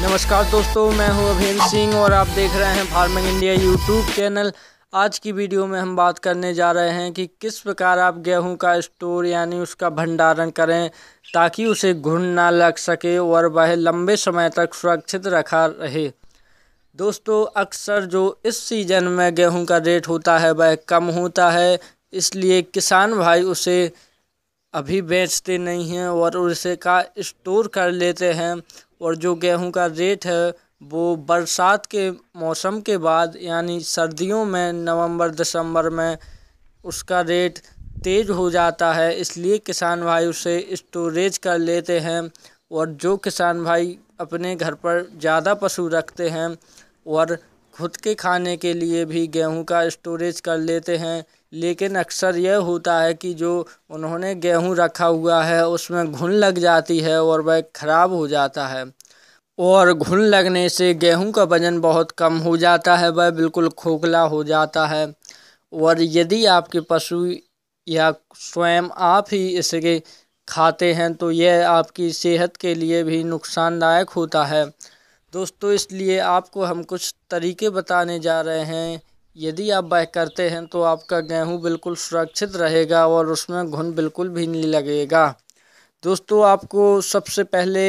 नमस्कार दोस्तों मैं हूं अभिम सिंह और आप देख रहे हैं फार्मिंग इंडिया यूट्यूब चैनल आज की वीडियो में हम बात करने जा रहे हैं कि किस प्रकार आप गेहूं का स्टोर यानी उसका भंडारण करें ताकि उसे घुन ना लग सके और वह लंबे समय तक सुरक्षित रखा रहे दोस्तों अक्सर जो इस सीज़न में गेहूं का रेट होता है वह कम होता है इसलिए किसान भाई उसे अभी बेचते नहीं हैं और उसे का स्टोर कर लेते हैं और जो गेहूं का रेट है वो बरसात के मौसम के बाद यानी सर्दियों में नवंबर दिसंबर में उसका रेट तेज़ हो जाता है इसलिए किसान भाई उसे स्टोरेज कर लेते हैं और जो किसान भाई अपने घर पर ज़्यादा पशु रखते हैं और खुद के खाने के लिए भी गेहूं का स्टोरेज कर लेते हैं लेकिन अक्सर यह होता है कि जो उन्होंने गेहूँ रखा हुआ है उसमें घुन लग जाती है और वह ख़राब हो जाता है और घुन लगने से गेहूं का वज़न बहुत कम हो जाता है वह बिल्कुल खोखला हो जाता है और यदि आपके पशु या स्वयं आप ही इसके खाते हैं तो यह आपकी सेहत के लिए भी नुकसानदायक होता है दोस्तों इसलिए आपको हम कुछ तरीके बताने जा रहे हैं यदि आप बाय करते हैं तो आपका गेहूं बिल्कुल सुरक्षित रहेगा और उसमें घुन बिल्कुल भी नहीं लगेगा दोस्तों आपको सबसे पहले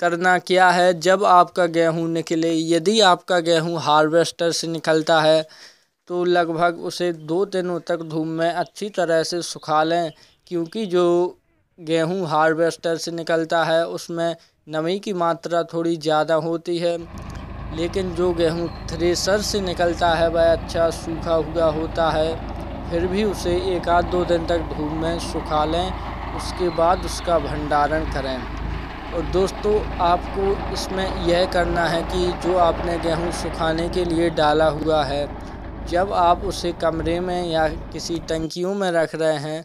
करना क्या है जब आपका गेहूं निकले यदि आपका गेहूं हार्वेस्टर से निकलता है तो लगभग उसे दो दिनों तक धूप में अच्छी तरह से सुखा लें क्योंकि जो गेहूं हार्वेस्टर से निकलता है उसमें नमी की मात्रा थोड़ी ज़्यादा होती है लेकिन जो गेहूँ थ्रेसर से निकलता है वह अच्छा सूखा हुआ होता है फिर भी उसे एक आध दो दिन तक धूप में सुखा लें उसके बाद उसका भंडारण करें और दोस्तों आपको इसमें यह करना है कि जो आपने गेहूँ सुखाने के लिए डाला हुआ है जब आप उसे कमरे में या किसी टंकियों में रख रहे हैं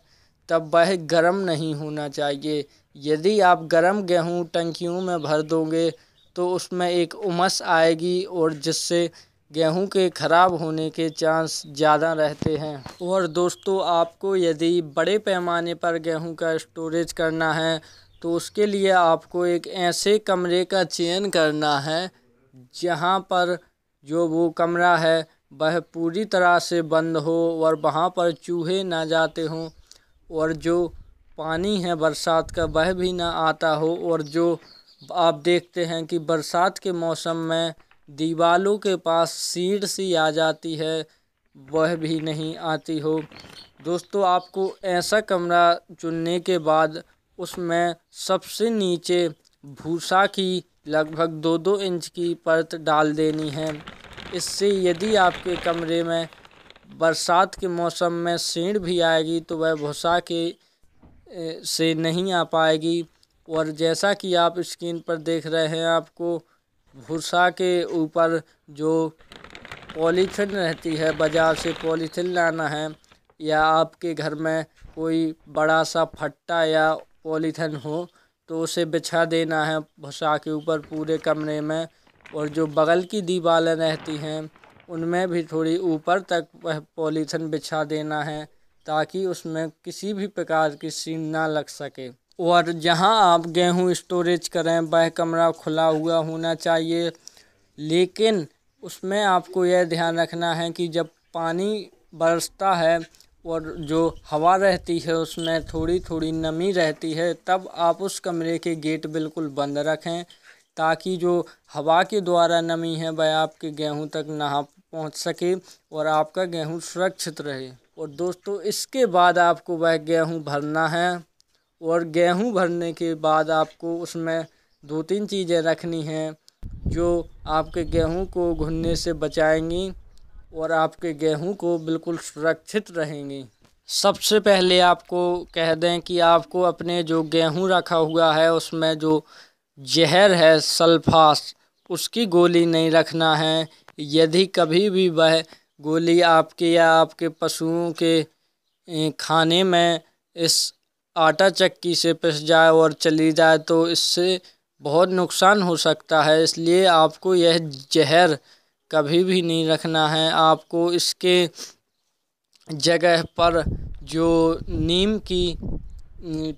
तब वह गर्म नहीं होना चाहिए यदि आप गर्म गेहूँ टंकियों में भर दोगे तो उसमें एक उमस आएगी और जिससे गेहूं के ख़राब होने के चांस ज़्यादा रहते हैं और दोस्तों आपको यदि बड़े पैमाने पर गेहूं का स्टोरेज करना है तो उसके लिए आपको एक ऐसे कमरे का चयन करना है जहां पर जो वो कमरा है वह पूरी तरह से बंद हो और वहां पर चूहे ना जाते हों और जो पानी है बरसात का वह भी ना आता हो और जो आप देखते हैं कि बरसात के मौसम में दीवालों के पास सीड सी आ जाती है वह भी नहीं आती हो दोस्तों आपको ऐसा कमरा चुनने के बाद उसमें सबसे नीचे भूसा की लगभग दो दो इंच की परत डाल देनी है इससे यदि आपके कमरे में बरसात के मौसम में सीढ़ भी आएगी तो वह भूसा के से नहीं आ पाएगी और जैसा कि आप स्क्रीन पर देख रहे हैं आपको भूसा के ऊपर जो पॉलीथिन रहती है बाज़ार से पॉलीथिन लाना है या आपके घर में कोई बड़ा सा फट्टा या पॉलीथिन हो तो उसे बिछा देना है भूसा के ऊपर पूरे कमरे में और जो बगल की दीवारें रहती हैं उनमें भी थोड़ी ऊपर तक वह पॉलीथिन बिछा देना है ताकि उसमें किसी भी प्रकार की सीन ना लग सके और जहां आप गेहूं स्टोरेज करें वह कमरा खुला हुआ होना चाहिए लेकिन उसमें आपको यह ध्यान रखना है कि जब पानी बरसता है और जो हवा रहती है उसमें थोड़ी थोड़ी नमी रहती है तब आप उस कमरे के गेट बिल्कुल बंद रखें ताकि जो हवा के द्वारा नमी है वह आपके गेहूं तक नहा पहुंच सके और आपका गेहूं सुरक्षित रहे और दोस्तों इसके बाद आपको वह गेहूं भरना है और गेहूँ भरने के बाद आपको उसमें दो तीन चीज़ें रखनी हैं जो आपके गेहूँ को घुनने से बचाएंगी और आपके गेहूँ को बिल्कुल सुरक्षित रहेंगी सबसे पहले आपको कह दें कि आपको अपने जो गेहूँ रखा हुआ है उसमें जो जहर है सल्फास उसकी गोली नहीं रखना है यदि कभी भी वह गोली आपके या आपके पशुओं के खाने में इस आटा चक्की से पिस जाए और चली जाए तो इससे बहुत नुकसान हो सकता है इसलिए आपको यह जहर कभी भी नहीं रखना है आपको इसके जगह पर जो नीम की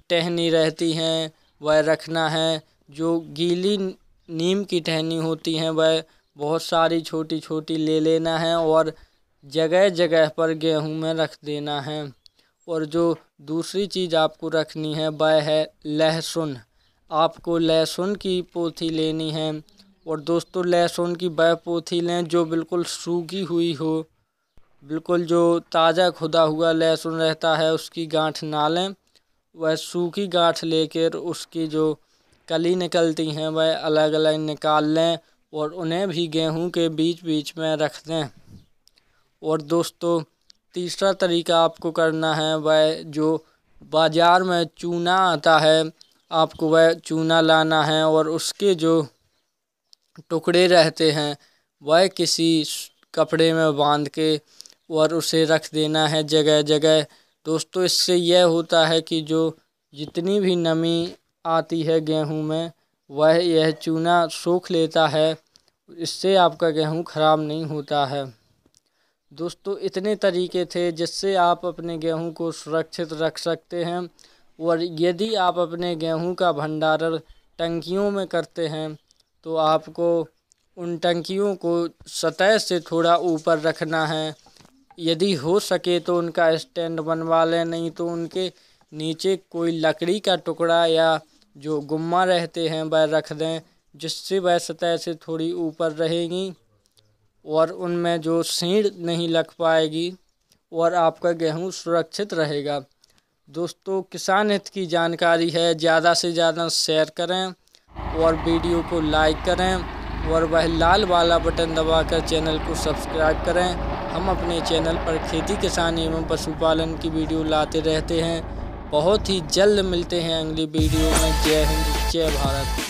टहनी रहती हैं वह रखना है जो गीली नीम की टहनी होती हैं वह बहुत सारी छोटी छोटी ले लेना है और जगह जगह पर गेहूं में रख देना है और जो दूसरी चीज़ आपको रखनी है वह है लहसुन आपको लहसुन की पोथी लेनी है और दोस्तों लहसुन की वह पोथी लें जो बिल्कुल सूखी हुई हो बिल्कुल जो ताज़ा खुदा हुआ लहसुन रहता है उसकी गांठ ना लें वह सूखी गांठ लेकर उसकी जो कली निकलती हैं वह अलग अलग निकाल लें और उन्हें भी गेहूं के बीच बीच में रख दें और दोस्तों तीसरा तरीका आपको करना है वह जो बाज़ार में चूना आता है आपको वह चूना लाना है और उसके जो टुकड़े रहते हैं वह किसी कपड़े में बांध के और उसे रख देना है जगह जगह दोस्तों इससे यह होता है कि जो जितनी भी नमी आती है गेहूं में वह यह चूना सूख लेता है इससे आपका गेहूं ख़राब नहीं होता है दोस्तों इतने तरीके थे जिससे आप अपने गेहूं को सुरक्षित रख सकते हैं और यदि आप अपने गेहूं का भंडारण टंकियों में करते हैं तो आपको उन टंकियों को सतह से थोड़ा ऊपर रखना है यदि हो सके तो उनका स्टैंड बनवा लें नहीं तो उनके नीचे कोई लकड़ी का टुकड़ा या जो गुम्मा रहते हैं वह रख दें जिससे वह सतह से थोड़ी ऊपर रहेगी और उनमें जो सीढ़ नहीं लग पाएगी और आपका गेहूं सुरक्षित रहेगा दोस्तों किसान हित की जानकारी है ज़्यादा से ज़्यादा शेयर करें और वीडियो को लाइक करें और वह लाल वाला बटन दबाकर चैनल को सब्सक्राइब करें हम अपने चैनल पर खेती किसानी एवं पशुपालन की वीडियो लाते रहते हैं बहुत ही जल्द मिलते हैं अगली वीडियो में जय हिंद जय भारत